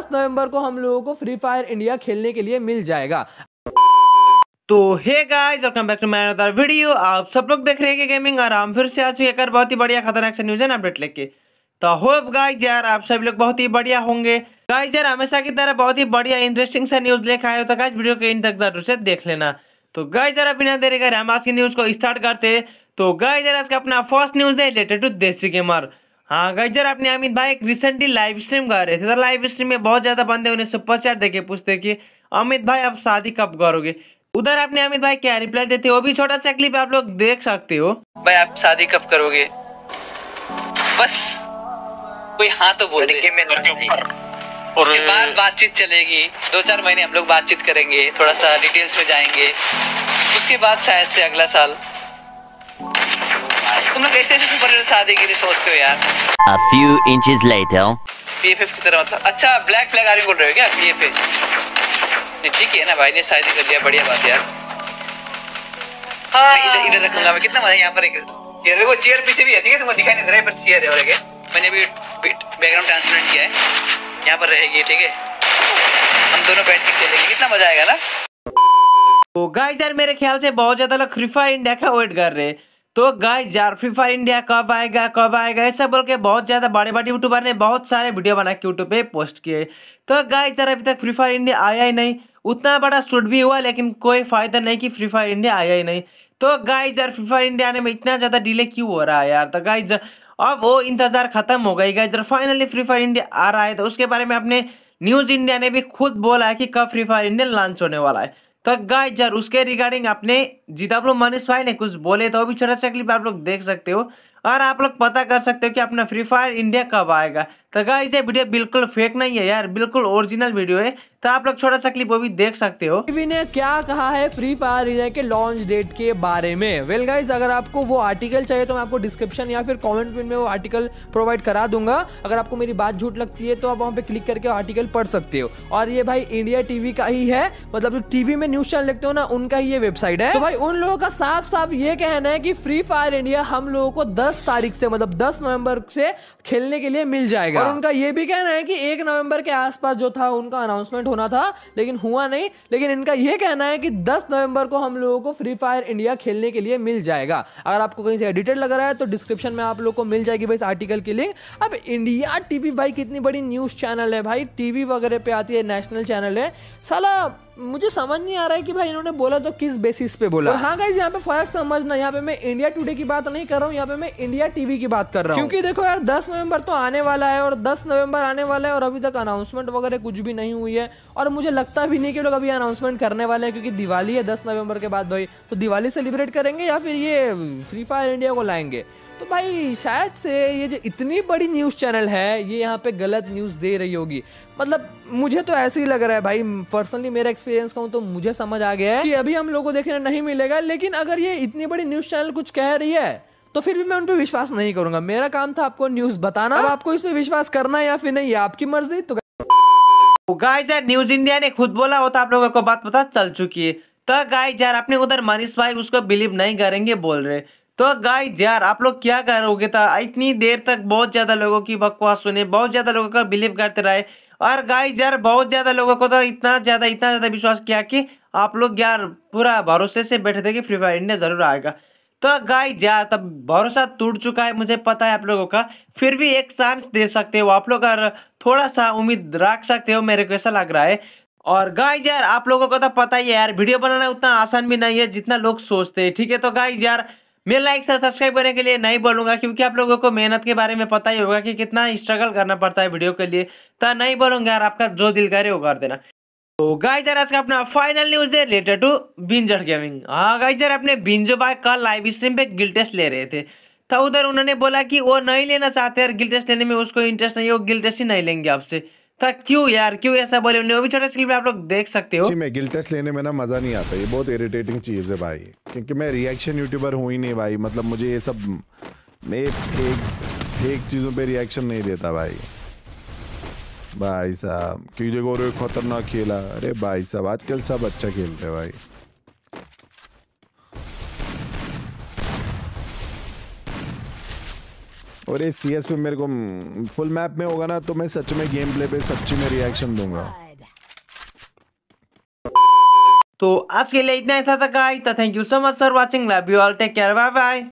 दस नवम्बर को हम लोगों को फ्री फायर इंडिया खेलने के लिए मिल जाएगा तो hey guys welcome back to my other video आप सब लोग देख रहे हैं गेमिंग आराम फिर से आज भी एक बहुत ही बढ़िया खतरनाक से न्यूज है अपडेट लेके तो होप गाइस यार आप सभी लोग बहुत ही बढ़िया होंगे गाइस यार हमेशा की तरह बहुत ही बढ़िया इंटरेस्टिंग सा न्यूज लेकर आए हो तो गाइस वीडियो के इन तक जरूर से देख लेना तो गाइस यार बिना देरी कर हम आज की न्यूज को स्टार्ट करते तो गाइस यार आज का अपना फर्स्ट न्यूज है रिलेटेड टू देसी गेमर हाँ जर आपने अमित भाई एक रिसेंटली लाइव स्ट्रीम कर रहे थे तो लाइव स्ट्रीम में बहुत ज़्यादा बंदे उन्हें सुपर चैट देखे पूछते कि अमित भाई आप शादी कब करोगे उधर आपने अमित भाई क्या रिप्लाई देते वो भी छोटा सा क्लिप आप लोग देख सकते हो भाई आप शादी कब करोगे बस कोई हाँ तो बोल दे उसके बाद बातचीत चलेगी दो चार महीने हम लोग बातचीत करेंगे थोड़ा सा डिटेल्स में जाएंगे उसके बाद शायद से अगला साल तुम लोग ऐसे सुपर हीरो शादी के लिए सोचते हो यार A few inches later BFF की तरह मतलब अच्छा ब्लैक फ्लैग आर्मी बोल रहे हो क्या BFF ठीक है ना भाई ने शादी कर लिया बढ़िया बात यार हाँ इधर इधर रखूंगा मैं कितना मजा यहाँ पर एक चेयर वो चेयर पीछे भी है ठीक है तुम्हें दिखाई नहीं दे रहा है पर चेयर है और एक मैंने भी बैकग्राउंड ट्रांसपेरेंट किया है यहाँ पर रहेगी ठीक है हम दोनों बैठ के खेलेंगे कितना मजा आएगा ना तो गाइस यार मेरे ख्याल से बहुत ज्यादा लोग फ्री फायर इंडिया का वेट कर रहे हैं तो गाय जार फ्री फायर इंडिया कब आएगा कब आएगा ऐसा बोल के बहुत ज़्यादा बड़े बड़े यूट्यूबर ने बहुत सारे वीडियो बना के यूट्यूब पे पोस्ट किए तो गाय यार अभी तक फ्री फायर इंडिया आया ही नहीं उतना बड़ा शूट भी हुआ लेकिन कोई फायदा नहीं कि फ्री फायर इंडिया आया ही नहीं तो गाय जार फ्री फायर इंडिया आने में इतना ज़्यादा डिले क्यों हो रहा है यार तो गाय अब वो इंतज़ार खत्म हो गई गाय जर फाइनली फ्री फायर इंडिया आ रहा है तो उसके बारे में अपने न्यूज़ इंडिया ने भी खुद बोला है कि कब फ्री फायर इंडिया लॉन्च होने वाला है तो गाइस यार उसके रिगार्डिंग अपने जी डब्ल्यू मनीष भाई ने कुछ बोले तो अभी छोटा सा क्लिप आप लोग देख सकते हो और आप लोग पता कर सकते हो कि अपना फ्री फायर इंडिया कब आएगा तो गाइस ये वीडियो बिल्कुल फेक नहीं है यार बिल्कुल ओरिजिनल वीडियो है तो आप लोग छोटा सा क्लिप वो भी देख सकते हो ने क्या कहा है फ्री फायर इंडिया के लॉन्च डेट के बारे में वेल well गाइस अगर आपको वो आर्टिकल चाहिए तो मैं आपको डिस्क्रिप्शन या फिर कॉमेंट में वो आर्टिकल प्रोवाइड करा दूंगा अगर आपको मेरी बात झूठ लगती है तो आप वहाँ पे क्लिक करके आर्टिकल पढ़ सकते हो और ये भाई इंडिया टीवी का ही है मतलब जो टीवी में न्यूज चैनल देखते हो ना उनका ही ये वेबसाइट है तो भाई उन लोगों का साफ साफ ये कहना है की फ्री फायर इंडिया हम लोगों को दस दस तारीख से मतलब दस नवंबर से खेलने के लिए मिल जाएगा और उनका ये भी कहना है कि एक नवंबर के आसपास जो था उनका अनाउंसमेंट होना था लेकिन हुआ नहीं लेकिन इनका ये कहना है कि दस नवंबर को हम लोगों को फ्री फायर इंडिया खेलने के लिए मिल जाएगा अगर आपको कहीं से एडिटेड लग रहा है तो डिस्क्रिप्शन में आप लोग को मिल जाएगी भाई इस आर्टिकल की लिंक अब इंडिया टीवी भाई कितनी बड़ी न्यूज़ चैनल है भाई टीवी वगैरह पे आती है नेशनल चैनल है साला मुझे समझ नहीं आ रहा है कि भाई इन्होंने बोला तो किस बेसिस पे बोला हाँ गाइज यहाँ पे फर्क समझना यहाँ पे मैं इंडिया टुडे की बात नहीं कर रहा हूँ यहाँ पे मैं इंडिया टीवी की बात कर रहा हूँ क्योंकि देखो यार दस नवंबर तो आने वाला है और दस नवंबर आने वाला है और अभी तक अनाउंसमेंट वगैरह कुछ भी नहीं हुई है और मुझे लगता भी नहीं कि लोग अभी अनाउंसमेंट करने वाले हैं क्योंकि दिवाली है दस नवंबर के बाद भाई तो दिवाली सेलिब्रेट करेंगे या फिर ये फ्री फायर इंडिया को लाएंगे तो भाई शायद से ये जो इतनी बड़ी न्यूज़ चैनल है ये यहाँ पे गलत न्यूज़ दे रही होगी मतलब मुझे तो ऐसे ही लग रहा है भाई पर्सनली मेरा एक्सपीरियंस कहूँ तो मुझे समझ आ गया है कि अभी हम लोगों को देखने नहीं मिलेगा लेकिन अगर ये इतनी बड़ी न्यूज़ चैनल कुछ कह रही है तो फिर भी मैं उन पर विश्वास नहीं करूंगा मेरा काम था आपको न्यूज़ बताना अब आपको इस पर विश्वास करना या फिर नहीं आपकी मर्जी तो गाय तो यार न्यूज इंडिया ने खुद बोला होता आप लोगों को बात पता चल चुकी है तो गाय यार अपने उधर मनीष भाई उसको बिलीव नहीं करेंगे बोल रहे तो गाइज यार आप लोग क्या करोगे था इतनी देर तक बहुत ज़्यादा लोगों की बकवास सुने बहुत ज़्यादा लोगों का बिलीव करते रहे और गाइज यार बहुत ज़्यादा लोगों को तो इतना ज़्यादा इतना ज़्यादा विश्वास किया कि आप लोग यार पूरा भरोसे से बैठे थे कि फ्री फायर इंडिया ज़रूर आएगा तो गाइज यार तब भरोसा टूट चुका है मुझे पता है आप लोगों का फिर भी एक चांस दे सकते हो आप लोग अगर थोड़ा सा उम्मीद रख सकते हो मेरे को ऐसा लग रहा है और गाइज यार आप लोगों को तो पता ही है यार वीडियो बनाना उतना आसान भी नहीं है जितना लोग सोचते हैं ठीक है तो गाइज यार मेरे लाइक सर सब्सक्राइब करने के लिए नहीं बोलूँगा क्योंकि आप लोगों को मेहनत के बारे में पता ही होगा कि कितना स्ट्रगल करना पड़ता है वीडियो के लिए तो नहीं बोलूंगा यार आपका जो दिल करे वो कर देना तो गाइस यार आज का अपना फाइनल न्यूज है रिलेटेड टू बिंजर गेमिंग हाँ गाइस यार अपने बिंजो भाई कल लाइव स्ट्रीम पे गिल टेस्ट ले रहे थे तो उधर उन्होंने बोला कि वो नहीं लेना चाहते यार गिल टेस्ट लेने में उसको इंटरेस्ट नहीं है वो गिल टेस्ट ही नहीं लेंगे आपसे था क्यों यार क्यों ऐसा बोले उन्हें वो भी छोटे स्क्रीन पे आप लोग देख सकते हो जी मैं गिल टेस्ट लेने में ना मजा नहीं आता ये बहुत इरिटेटिंग चीज है भाई क्योंकि मैं रिएक्शन यूट्यूबर हूं ही नहीं भाई मतलब मुझे ये सब मैं फेक फेक चीजों पे रिएक्शन नहीं देता भाई भाई साहब क्यों देखो रे खतरनाक खेला अरे भाई साहब आजकल सब अच्छा खेलते हैं भाई और ये सी एस में मेरे को फुल मैप में होगा ना तो मैं सच में गेम प्ले पे सच्ची में रिएक्शन दूंगा तो आज के लिए इतना ही था गाइस तो thank you so much for watching love you all take care bye bye